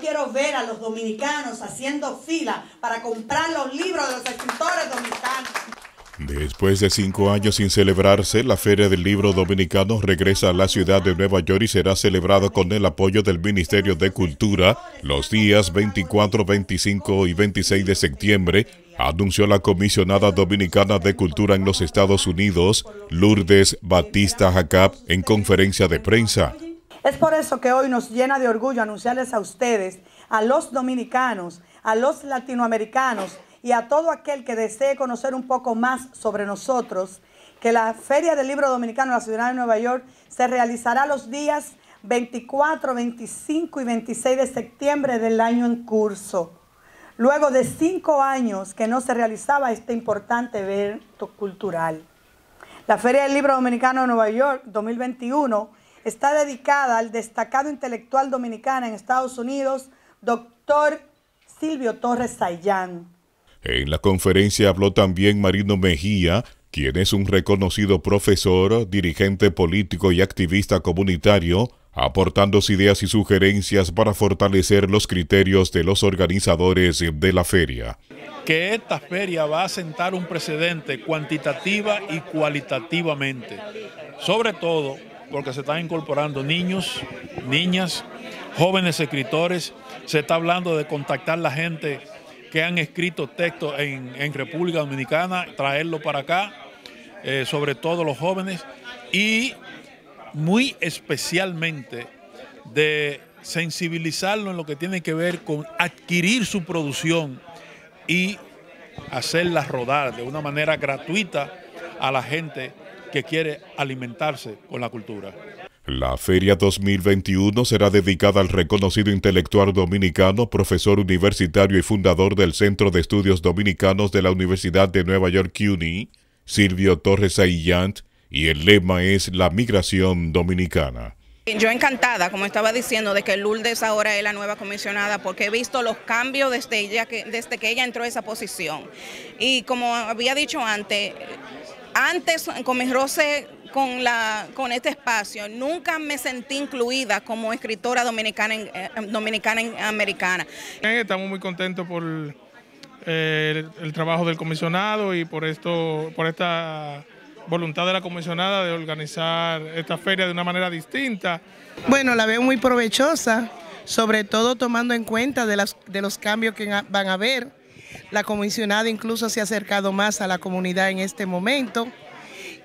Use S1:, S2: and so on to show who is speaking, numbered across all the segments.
S1: quiero ver a los dominicanos haciendo fila para comprar los libros de los
S2: escritores dominicanos. Después de cinco años sin celebrarse, la Feria del Libro Dominicano regresa a la ciudad de Nueva York y será celebrada con el apoyo del Ministerio de Cultura los días 24, 25 y 26 de septiembre, anunció la comisionada dominicana de Cultura en los Estados Unidos, Lourdes Batista Jacab, en conferencia de prensa.
S1: Es por eso que hoy nos llena de orgullo anunciarles a ustedes, a los dominicanos, a los latinoamericanos y a todo aquel que desee conocer un poco más sobre nosotros, que la Feria del Libro Dominicano en la ciudad de Nueva York se realizará los días 24, 25 y 26 de septiembre del año en curso. Luego de cinco años que no se realizaba este importante evento cultural. La Feria del Libro Dominicano de Nueva York 2021 está dedicada al destacado intelectual dominicano en Estados Unidos, doctor Silvio Torres Sayán.
S2: En la conferencia habló también Marino Mejía, quien es un reconocido profesor, dirigente político y activista comunitario, aportando ideas y sugerencias para fortalecer los criterios de los organizadores de la feria.
S3: Que esta feria va a sentar un precedente cuantitativa y cualitativamente, sobre todo porque se están incorporando niños, niñas, jóvenes escritores. Se está hablando de contactar la gente que han escrito textos en, República Dominicana, traerlo para acá, eh, sobre todo los jóvenes, y muy especialmente de sensibilizarlo en lo que tiene que ver con adquirir su producción y hacerla rodar de una manera gratuita a la gente que quiere alimentarse con la cultura.
S2: La Feria 2021 será dedicada al reconocido intelectual dominicano, profesor universitario y fundador del Centro de Estudios Dominicanos de la Universidad de Nueva York CUNY, Silvio Torres Aillant, y el lema es La migración dominicana.
S3: Yo encantada, como estaba diciendo, de que Lourdes ahora es la nueva comisionada, porque he visto los cambios desde, ella desde que ella entró a esa posición. Y como había dicho antes, antes roce con, la, con este espacio, nunca me sentí incluida como escritora dominicana, eh, em, dominicana americana. Eh, estamos muy contentos por eh, el, trabajo del comisionado y por, esto, por esta voluntad de la comisionada de organizar esta feria de una manera distinta.
S1: Bueno, la veo muy provechosa, sobre todo tomando en cuenta de, las, de los cambios que van a haber la comisionada incluso se ha acercado más a la comunidad en este momento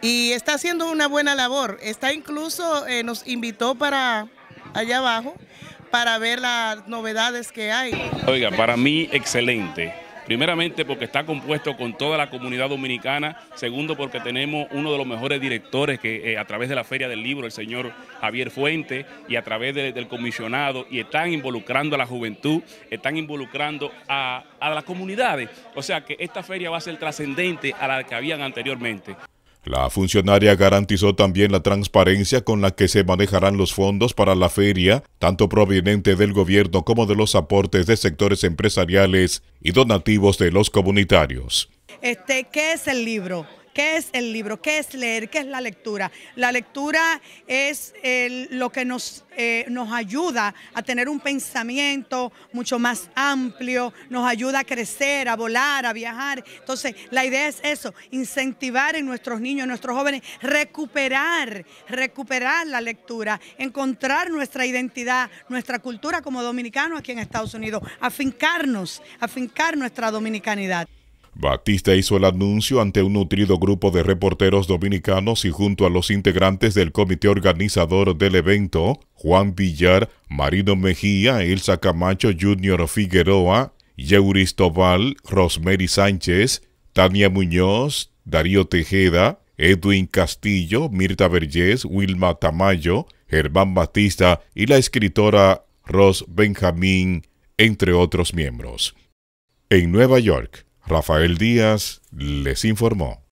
S1: y está haciendo una buena labor. Está incluso, eh, nos invitó para allá abajo para ver las novedades que hay.
S3: Oiga, para mí excelente Primeramente porque está compuesto con toda la comunidad dominicana. Segundo porque tenemos uno de los mejores directores que eh, a través de la Feria del Libro, el señor Javier Fuente, y a través del comisionado, y están involucrando a la juventud, están involucrando a, a las comunidades. O sea que esta feria va a ser trascendente a la que habían anteriormente.
S2: La funcionaria garantizó también la transparencia con la que se manejarán los fondos para la feria, tanto proveniente del gobierno como de los aportes de sectores empresariales y donativos de los comunitarios.
S1: Este, ¿Qué es el libro? ¿Qué es el libro? ¿Qué es leer? ¿Qué es la lectura? La lectura es lo que nos, eh, nos ayuda a tener un pensamiento mucho más amplio, nos ayuda a crecer, a volar, a viajar. Entonces, la idea es eso, incentivar en nuestros niños, en nuestros jóvenes, recuperar, recuperar la lectura, encontrar nuestra identidad, nuestra cultura como dominicanos aquí en Estados Unidos, afincarnos, afincar nuestra dominicanidad.
S2: Batista hizo el anuncio ante un nutrido grupo de reporteros dominicanos y junto a los integrantes del comité organizador del evento, Juan Villar, Marino Mejía, Elsa Camacho Jr. Figueroa, Yeuris Rosemary Sánchez, Tania Muñoz, Darío Tejeda, Edwin Castillo, Mirta Vergés, Wilma Tamayo, Germán Batista y la escritora Ros Benjamín, entre otros miembros. En Nueva York, Rafael Díaz les informó.